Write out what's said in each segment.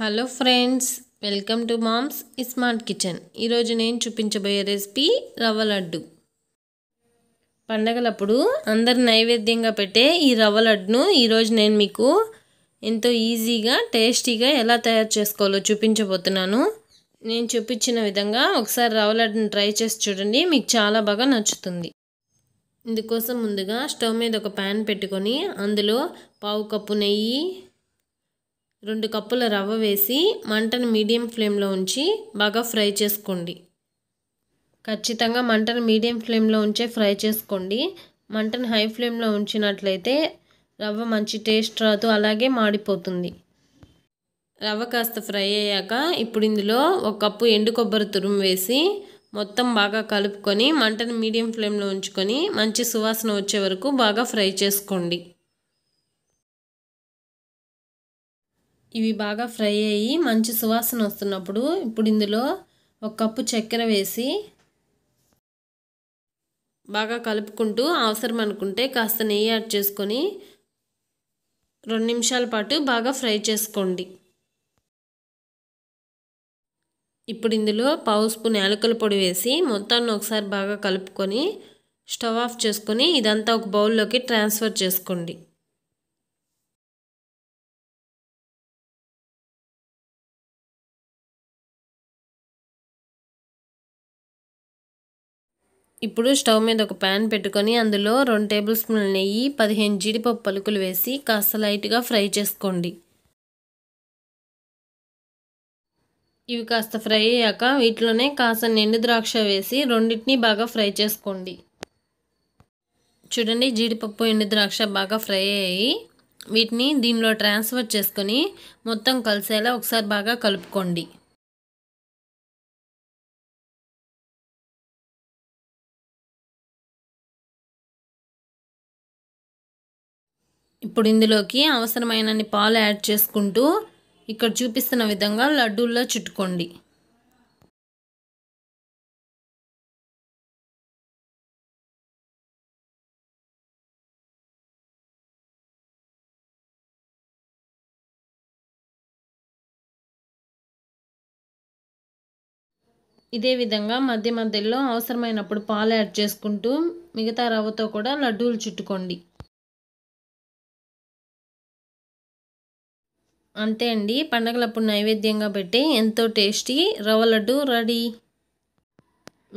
hello friends welcome to mom's smart kitchen ఈరోజు నేను చూపించబోయే రెసిపీ రవ్వ లడ్డు పండగలప్పుడు అందరు నైవేద్యంగా పెట్టే ఈ రవ్వ లడ్డును ఈరోజు నేను మీకు ఎంతో ఈజీగా టేస్టీగా ఎలా తయారు చేసుకోవాలో చూపించబోతున్నాను నేను చూపించిన విధంగా ఒకసారి రవ్వ లడ్డును ట్రై చేసి చూడండి మీకు చాలా బాగా నచ్చుతుంది ఇందుకోసం ముందుగా స్టవ్ మీద ఒక ప్యాన్ పెట్టుకొని అందులో పావు కప్పు నెయ్యి రెండు కప్పుల రవ్వ వేసి మంటను మీడియం ఫ్లేమ్లో ఉంచి బాగా ఫ్రై చేసుకోండి ఖచ్చితంగా మంటను మీడియం ఫ్లేమ్లో ఉంచే ఫ్రై చేసుకోండి మంటను హై ఫ్లేమ్లో ఉంచినట్లయితే రవ్వ మంచి టేస్ట్ రాదు అలాగే మాడిపోతుంది రవ్వ కాస్త ఫ్రై అయ్యాక ఇప్పుడు ఇందులో ఒక కప్పు ఎండు కొబ్బరి తురుము వేసి మొత్తం బాగా కలుపుకొని మంటను మీడియం ఫ్లేమ్లో ఉంచుకొని మంచి సువాసన వచ్చే వరకు బాగా ఫ్రై చేసుకోండి ఇవి బాగా ఫ్రై అయ్యి మంచి సువాసన వస్తున్నప్పుడు ఇప్పుడు ఇందులో ఒక కప్పు చక్కెర వేసి బాగా కలుపుకుంటూ అవసరం అనుకుంటే కాస్త నెయ్యి యాడ్ చేసుకొని రెండు నిమిషాల పాటు బాగా ఫ్రై చేసుకోండి ఇప్పుడు ఇందులో పావు స్పూన్ యాలకుల పొడి వేసి మొత్తాన్ని ఒకసారి బాగా కలుపుకొని స్టవ్ ఆఫ్ చేసుకొని ఇదంతా ఒక బౌల్లోకి ట్రాన్స్ఫర్ చేసుకోండి ఇప్పుడు స్టవ్ మీద ఒక ప్యాన్ పెట్టుకొని అందులో రెండు టేబుల్ స్పూన్ల నెయ్యి పదిహేను జీడిపప్పు పలుకులు వేసి కాస్త లైట్గా ఫ్రై చేసుకోండి ఇవి కాస్త ఫ్రై అయ్యాక వీటిలోనే కాస్త నిండు ద్రాక్ష వేసి రెండింటిని బాగా ఫ్రై చేసుకోండి చూడండి జీడిపప్పు ఎండు ద్రాక్ష బాగా ఫ్రై అయ్యాయి వీటిని దీనిలో ట్రాన్స్ఫర్ చేసుకొని మొత్తం కలిసేలా ఒకసారి బాగా కలుపుకోండి ఇప్పుడు ఇందులోకి అవసరమైన పాలు యాడ్ చేసుకుంటూ ఇక్కడ చూపిస్తున్న విధంగా లడ్డూల్లో చుట్టుకోండి ఇదే విధంగా మధ్య మధ్యలో అవసరమైనప్పుడు పాలు యాడ్ చేసుకుంటూ మిగతా రవ్వతో కూడా లడ్డూలు చుట్టుకోండి అంతే అండి పండగలప్పుడు నైవేద్యంగా పెట్టి ఎంతో టేస్టీ రవ్వ లడ్డు రెడీ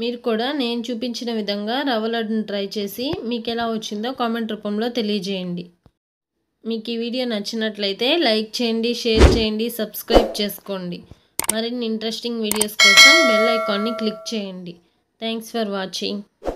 మీరు కూడా నేను చూపించిన విధంగా రవ్వ లడ్డును ట్రై చేసి మీకు ఎలా వచ్చిందో కామెంట్ రూపంలో తెలియజేయండి మీకు ఈ వీడియో నచ్చినట్లయితే లైక్ చేయండి షేర్ చేయండి సబ్స్క్రైబ్ చేసుకోండి మరిన్ని ఇంట్రెస్టింగ్ వీడియోస్ కోసం బెల్ ఐకాన్ని క్లిక్ చేయండి థ్యాంక్స్ ఫర్ వాచింగ్